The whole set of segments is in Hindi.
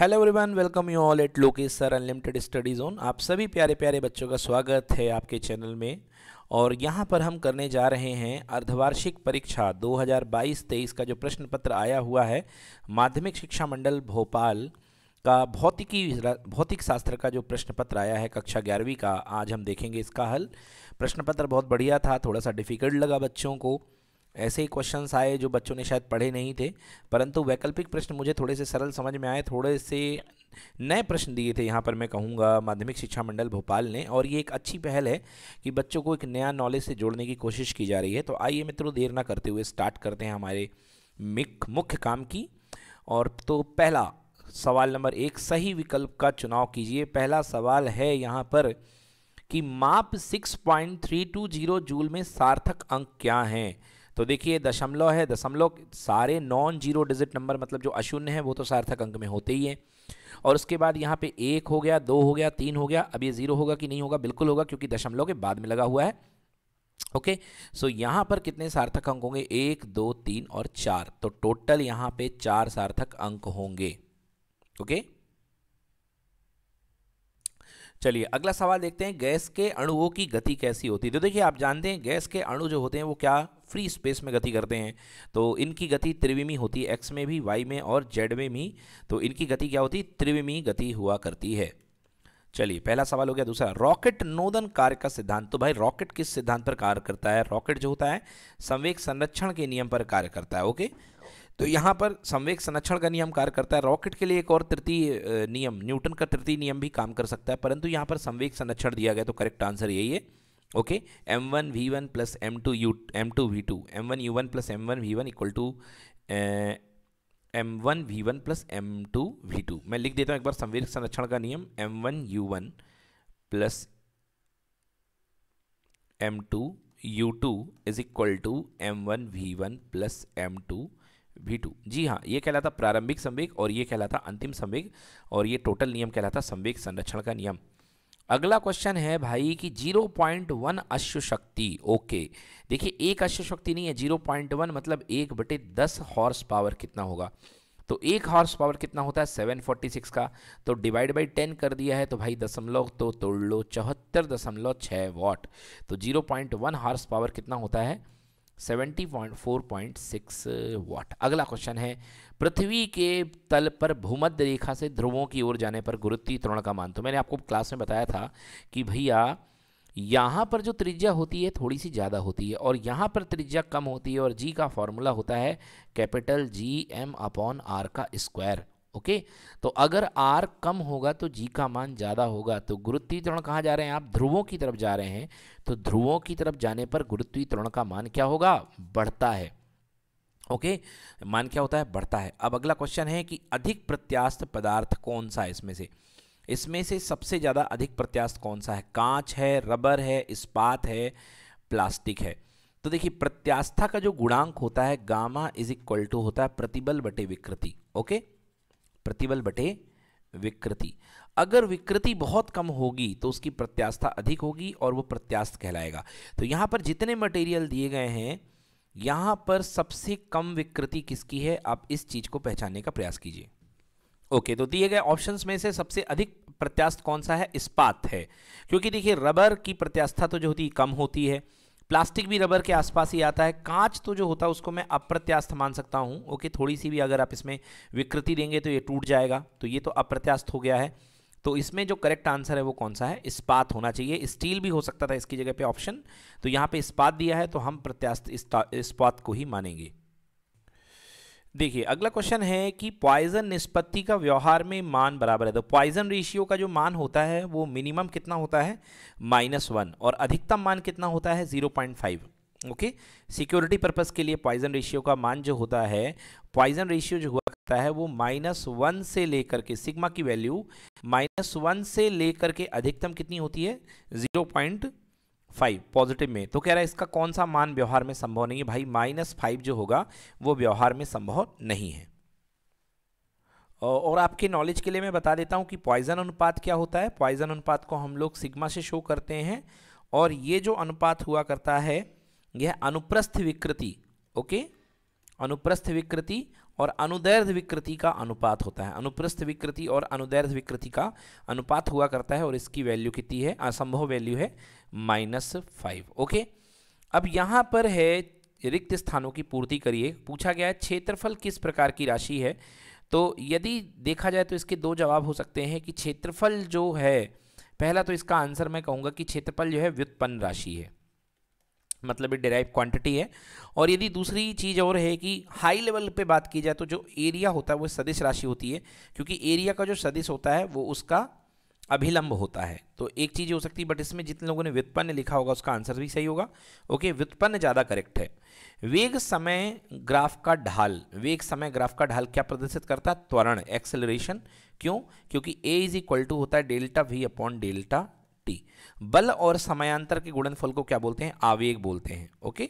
Hello everyone welcome you all at Lokesh sir unlimited study zone आप सभी प्यारे प्यारे बच्चों का स्वागत है आपके चैनल में और यहाँ पर हम करने जा रहे हैं अर्धवार्षिक परीक्षा 2022-23 का जो प्रश्न पत्र आया हुआ है माध्यमिक शिक्षा मंडल भोपाल का भौतिकी भौतिक शास्त्र का जो प्रश्न पत्र आया है कक्षा ग्यारहवीं का आज हम देखेंगे इसका हल प्रश्न पत्र बहुत बढ़िया था थोड़ा सा डिफिकल्ट लगा बच्चों को ऐसे ही क्वेश्चन आए जो बच्चों ने शायद पढ़े नहीं थे परंतु वैकल्पिक प्रश्न मुझे थोड़े से सरल समझ में आए थोड़े से नए प्रश्न दिए थे यहाँ पर मैं कहूँगा माध्यमिक शिक्षा मंडल भोपाल ने और ये एक अच्छी पहल है कि बच्चों को एक नया नॉलेज से जोड़ने की कोशिश की जा रही है तो आइए मित्रों देर ना करते हुए स्टार्ट करते हैं हमारे मुख्य काम की और तो पहला सवाल नंबर एक सही विकल्प का चुनाव कीजिए पहला सवाल है यहाँ पर कि माप 6.320 जूल में सार्थक अंक क्या हैं तो देखिए दशमलव है दशमलव सारे नॉन जीरो डिजिट नंबर मतलब जो अशून्य है वो तो सार्थक अंक में होते ही हैं और उसके बाद यहाँ पे एक हो गया दो हो गया तीन हो गया अब ये ज़ीरो होगा कि नहीं होगा बिल्कुल होगा क्योंकि दशमलव के बाद में लगा हुआ है ओके सो यहाँ पर कितने सार्थक अंक होंगे एक दो तीन और चार तो टोटल यहाँ पे चार सार्थक अंक होंगे ओके चलिए अगला सवाल देखते हैं गैस के अणुओं की गति कैसी होती है तो देखिए आप जानते हैं गैस के अणु जो होते हैं वो क्या फ्री स्पेस में गति करते हैं तो इनकी गति त्रिविमी होती है एक्स में भी वाई में और जेड में भी तो इनकी गति क्या होती है त्रिविमी गति हुआ करती है चलिए पहला सवाल हो गया दूसरा रॉकेट नोदन कार्य का सिद्धांत तो भाई रॉकेट किस सिद्धांत पर कार्य करता है रॉकेट जो होता है संवेक संरक्षण के नियम पर कार्य करता है ओके तो यहाँ पर संवेक संरक्षण का नियम कार्य करता है रॉकेट के लिए एक और तृतीय नियम न्यूटन का तृतीय नियम भी काम कर सकता है परंतु यहाँ पर संवेक संरक्षण दिया गया तो करेक्ट आंसर यही है okay M one V one plus M two U M two V two M one U one plus M one V one equal to M one V one plus M two V two मैं लिख देता हूँ एक बार संवेद संरक्षण का नियम M one U one plus M two U two is equal to M one V one plus M two V two जी हाँ ये कहलाता प्रारंभिक संवेग और ये कहलाता अंतिम संवेग और ये टोटल नियम कहलाता संवेग संरक्षण का नियम अगला क्वेश्चन है भाई कि 0.1 पॉइंट वन अश्व शक्ति ओके देखिए एक अश्व शक्ति नहीं है 0.1 मतलब एक बटे दस हॉर्स पावर कितना होगा तो एक हॉर्स पावर कितना होता है 746 का तो डिवाइड बाई 10 कर दिया है तो भाई दशमलव तो तोड़ लो चौहत्तर दशमलव छः वॉट तो 0.1 हॉर्स पावर कितना होता है seventy point four point six uh, watt अगला क्वेश्चन है पृथ्वी के तल पर भूमध्य रेखा से ध्रुवों की ओर जाने पर गुरुत्वीय त्रोण का मान तो मैंने आपको क्लास में बताया था कि भैया यहाँ पर जो त्रिज्या होती है थोड़ी सी ज़्यादा होती है और यहाँ पर त्रिज्या कम होती है और जी का फॉर्मूला होता है capital G M upon R का स्क्वायर ओके तो अगर आर कम होगा तो जी का मान ज़्यादा होगा तो गुरुत्वीय त्रण कहाँ जा रहे हैं आप ध्रुवों की तरफ जा रहे हैं तो ध्रुवों की तरफ जाने पर गुरुत्वीय त्रण का मान क्या होगा बढ़ता है ओके okay? मान क्या होता है बढ़ता है अब अगला क्वेश्चन है कि अधिक प्रत्यास्थ पदार्थ कौन सा है इसमें से इसमें से सबसे ज़्यादा अधिक प्रत्यास्थ कौन सा है कांच है रबर है इस्पात है प्लास्टिक है तो देखिए प्रत्यास्था का जो गुणांक होता है गामा इज इक्वल टू होता है प्रतिबल बटे विकृति ओके okay? प्रतिबल बटे विकृति अगर विकृति बहुत कम होगी तो उसकी प्रत्यास्था अधिक होगी और वो प्रत्यास्थ कहलाएगा तो यहाँ पर जितने मटेरियल दिए गए हैं यहाँ पर सबसे कम विकृति किसकी है आप इस चीज़ को पहचानने का प्रयास कीजिए ओके तो दिए गए ऑप्शंस में से सबसे अधिक प्रत्यास्थ कौन सा है इस्पात है क्योंकि देखिए रबर की प्रत्यास्था तो जो होती कम होती है प्लास्टिक भी रबर के आसपास ही आता है कांच तो जो होता है उसको मैं अप्रत्यास्थ मान सकता हूँ ओके थोड़ी सी भी अगर आप इसमें विकृति देंगे तो ये टूट जाएगा तो ये तो अप्रत्यास्थ हो गया है तो इसमें जो करेक्ट आंसर है वो कौन सा है इस्पात होना चाहिए स्टील भी हो सकता था इसकी जगह पे ऑप्शन तो यहाँ पे इस्पात दिया है तो हम प्रत्यास्थ इस्पात को ही मानेंगे देखिए अगला क्वेश्चन है कि पॉइजन निष्पत्ति का व्यवहार में मान बराबर है तो पॉइजन रेशियो का जो मान होता है वो मिनिमम कितना होता है माइनस वन और अधिकतम मान कितना होता है zero point five okay security purpose के लिए पॉइजन रेशियो का मान जो होता है पॉइजन रेशियो जो हुआ करता है वो माइनस वन से लेकर के सिग्मा की वैल्यू माइनस वन से लेकर के अधिकतम कितनी होती है जीरो पॉइंट फाइव पॉजिटिव में तो कह रहा है इसका कौन सा मान व्यवहार में संभव नहीं है भाई माइनस फाइव जो होगा वो व्यवहार में संभव नहीं है और आपके नॉलेज के लिए मैं बता देता हूँ कि पॉइजन अनुपात क्या होता है पॉइजन अनुपात को हम लोग सिग्मा से शो करते हैं और ये जो अनुपात हुआ करता है यह अनुप्रस्थ विकृति ओके अनुप्रस्थ विकृति और अनुदैर्ध विकृति का अनुपात होता है अनुप्रस्थ विकृति और अनुदैर्ध विकृति का अनुपात हुआ करता है और इसकी वैल्यू कितनी है असंभव वैल्यू है माइनस फाइव ओके अब यहाँ पर है रिक्त स्थानों की पूर्ति करिए पूछा गया है क्षेत्रफल किस प्रकार की राशि है तो यदि देखा जाए तो इसके दो जवाब हो सकते हैं कि क्षेत्रफल जो है पहला तो इसका आंसर मैं कहूँगा कि क्षेत्रफल जो है व्युत्पन्न राशि है मतलब ये डिराइव क्वांटिटी है और यदि दूसरी चीज़ और है कि हाई लेवल पे बात की जाए तो जो एरिया होता है वो सदिश राशि होती है क्योंकि एरिया का जो सदिश होता है वो उसका अभिलंब होता है तो एक चीज़ हो सकती है बट इसमें जितने लोगों ने व्युत्पन्न लिखा होगा उसका आंसर भी सही होगा ओके व्युत्पन्न ज़्यादा करेक्ट है वेग समय ग्राफ का ढाल वेग समय ग्राफ का ढाल क्या प्रदर्शित करता है त्वरण एक्सेलरेशन क्यों क्योंकि ए इज इक्वल टू होता है डेल्टा वी अपॉन डेल्टा शक्ति बल और समयांतर के गुणनफल को क्या बोलते हैं आवेग बोलते हैं ओके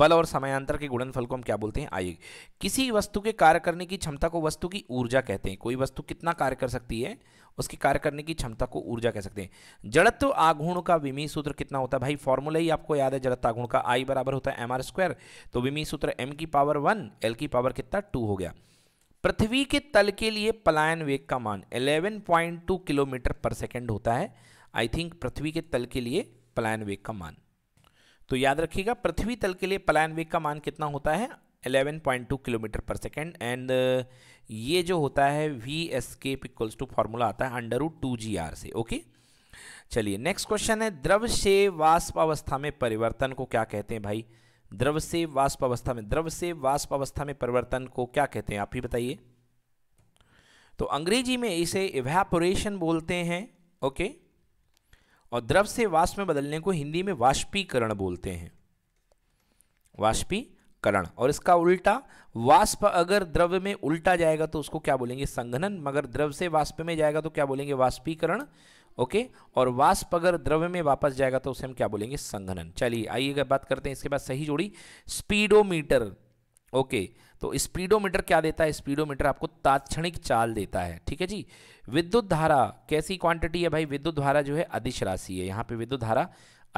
बल और समयांतर के गुणनफल को हम क्या बोलते हैं आवेग किसी वस्तु के कार्य करने की क्षमता को वस्तु की ऊर्जा कहते हैं कोई वस्तु कितना कार्य कर सकती है उसकी कार्य करने की क्षमता को ऊर्जा कह सकते हैं जड़त्व आघूर्ण का विमी सूत्र कितना होता है भाई फॉर्मूला ही आपको याद है जड़त्व आघूर्ण का आई बराबर होता है एम आर स्क्वायर तो विमी सूत्र एम की पावर वन एल की पावर कितना टू हो गया पृथ्वी के तल के लिए पलायन वेग का मान 11.2 किलोमीटर पर सेकंड होता है आई थिंक पृथ्वी के तल के लिए पलायन वेग का मान तो याद रखिएगा पृथ्वी तल के लिए पलायन वेग का मान कितना होता है 11.2 किलोमीटर पर सेकेंड एंड uh, ये जो होता है V escape equals to formula आता है under root two G R से ओके चलिए नेक्स्ट क्वेश्चन है द्रव से वाष्प अवस्था में परिवर्तन को क्या कहते हैं भाई द्रव से वाष्प अवस्था में द्रव से वाष्प अवस्था में परिवर्तन को क्या कहते हैं आप ही बताइए तो अंग्रेजी में इसे इवेपोरेशन बोलते हैं ओके okay? और द्रव से वाष्प में बदलने को हिंदी में वाष्पीकरण बोलते हैं वाष्पीकरण और इसका उल्टा वाष्प अगर द्रव में उल्टा जाएगा तो उसको क्या बोलेंगे संघनन मगर द्रव से वाष्प में जाएगा तो क्या बोलेंगे वाष्पीकरण ओके और वाष्प अगर द्रव्य में वापस जाएगा तो उसे हम क्या बोलेंगे संघनन चलिए आइए बात करते हैं इसके बाद सही जोड़ी स्पीडोमीटर ओके तो स्पीडोमीटर क्या देता है स्पीडोमीटर आपको तात्क्षणिक चाल देता है ठीक है जी विद्युत धारा कैसी क्वांटिटी है भाई विद्युत धारा जो है अधिश राशि है यहाँ पे विद्युत धारा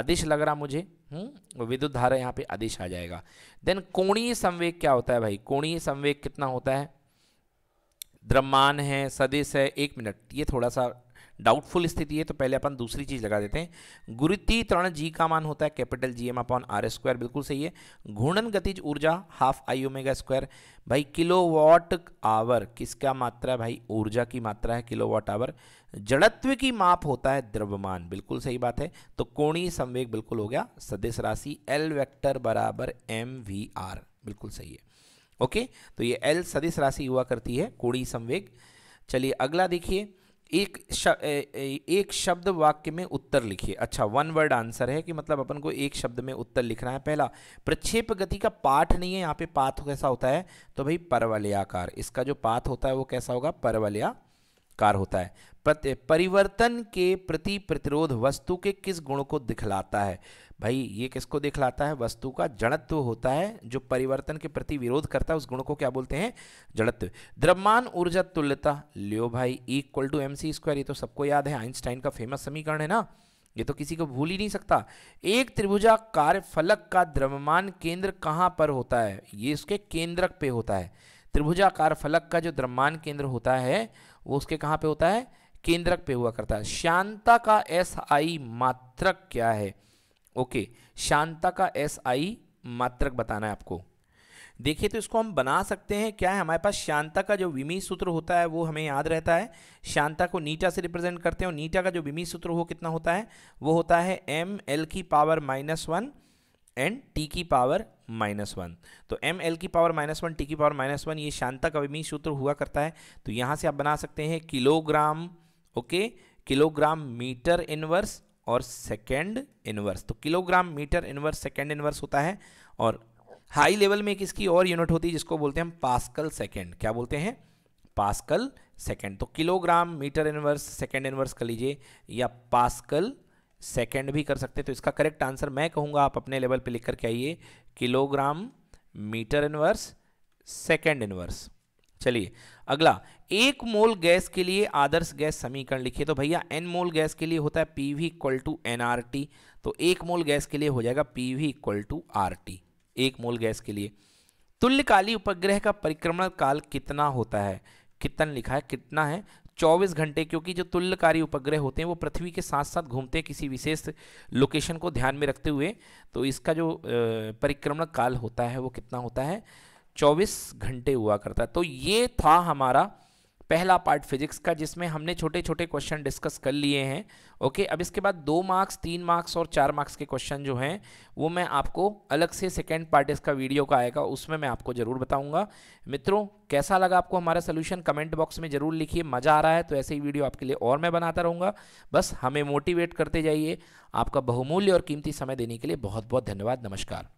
अधिश लग रहा मुझे हम्म, विद्युत धारा यहाँ पे अधिश आ जाएगा देन कोणीय संवेग क्या होता है भाई कोणीय संवेग कितना होता है द्रव्यमान है सदिश है एक मिनट ये थोड़ा सा डाउटफुल स्थिति है तो पहले अपन दूसरी चीज़ लगा देते हैं गुरुति तरण जी का मान होता है capital G M upon R square बिल्कुल सही है घूर्णन गतिज ऊर्जा हाफ आई ओमेगा स्क्वायर भाई किलो वॉट आवर किसका मात्रा है भाई ऊर्जा की मात्रा है किलो वॉट आवर जड़त्व की माप होता है द्रव्यमान बिल्कुल सही बात है तो कोणीय संवेग बिल्कुल हो गया सदिश राशि एल वेक्टर बराबर एम वी आर बिल्कुल सही है ओके तो ये एल सदिश राशि हुआ करती है कोणीय संवेग चलिए अगला देखिए एक शब, एक शब्द वाक्य में उत्तर लिखिए अच्छा वन वर्ड आंसर है कि मतलब अपन को एक शब्द में उत्तर लिखना है पहला प्रक्षेप गति का पाठ नहीं है यहाँ पे पाथ कैसा होता है तो भाई परवलयाकार इसका जो पाथ होता है वो कैसा होगा परवलया कार होता है परिवर्तन के प्रति प्रतिरोध वस्तु के किस गुण को दिखलाता है भाई ये किसको दिखलाता है वस्तु का जड़त्व होता है जो परिवर्तन के प्रति विरोध करता है उस गुण को क्या बोलते हैं जड़त्व द्रव्यमान ऊर्जा तुल्यता लियो भाई equal to M C square ये तो सबको याद है आइंस्टाइन का फेमस समीकरण है ना ये तो किसी को भूल ही नहीं सकता एक त्रिभुजा कार्य फलक का द्रव्यमान केंद्र कहाँ पर होता है ये उसके केंद्रक पे होता है त्रिभुजाकार फलक का जो द्रव्यमान केंद्र होता है वो उसके कहाँ पे होता है केंद्रक पे हुआ करता है शांता का एस आई मात्रक क्या है ओके शांता का एस आई मात्रक बताना है आपको देखिए तो इसको हम बना सकते हैं क्या है हमारे पास शांता का जो विमी सूत्र होता है वो हमें याद रहता है शांता को नीटा से रिप्रेजेंट करते हैं और नीटा का जो विमी सूत्र हो कितना होता है वो होता है एम एल की power minus one and T की पावर माइनस वन तो एम एल की पावर माइनस वन टी की पावर माइनस वन ये शांता अविमी सूत्र हुआ करता है तो यहाँ से आप बना सकते हैं kilogram okay kilogram metre inverse और सेकेंड इनवर्स तो kilogram metre inverse second inverse होता है और हाई लेवल में एक इसकी और यूनिट होती है जिसको बोलते हैं हम पास्कल सेकेंड क्या बोलते हैं पास्कल सेकेंड तो kilogram metre inverse second inverse कर लीजिए या पास्कल सेकेंड भी कर सकते हैं तो इसका करेक्ट आंसर मैं कहूँगा आप अपने लेवल पर लिख करके आइए kilogram metre inverse second inverse चलिए अगला एक मोल गैस के लिए आदर्श गैस समीकरण लिखिए तो भैया एन मोल गैस के लिए होता है P V equal to N R T तो एक मोल गैस के लिए हो जाएगा P V equal to R T एक मोल गैस के लिए तुल्यकाली उपग्रह का परिक्रमण काल कितना होता है कितन लिखा है कितना है चौबीस घंटे क्योंकि जो तुल्यकारी उपग्रह होते हैं वो पृथ्वी के साथ साथ घूमते हैं किसी विशेष लोकेशन को ध्यान में रखते हुए तो इसका जो परिक्रमण काल होता है वो कितना होता है चौबीस घंटे हुआ करता है तो ये था हमारा पहला पार्ट फिजिक्स का जिसमें हमने छोटे छोटे क्वेश्चन डिस्कस कर लिए हैं ओके अब इसके बाद दो मार्क्स तीन मार्क्स और चार मार्क्स के क्वेश्चन जो हैं वो मैं आपको अलग से सेकेंड पार्ट इसका वीडियो का आएगा उसमें मैं आपको ज़रूर बताऊंगा मित्रों कैसा लगा आपको हमारा सोल्यूशन कमेंट बॉक्स में ज़रूर लिखिए मज़ा आ रहा है तो ऐसे ही वीडियो आपके लिए और मैं बनाता रहूँगा बस हमें मोटिवेट करते जाइए आपका बहुमूल्य और कीमती समय देने के लिए बहुत बहुत धन्यवाद नमस्कार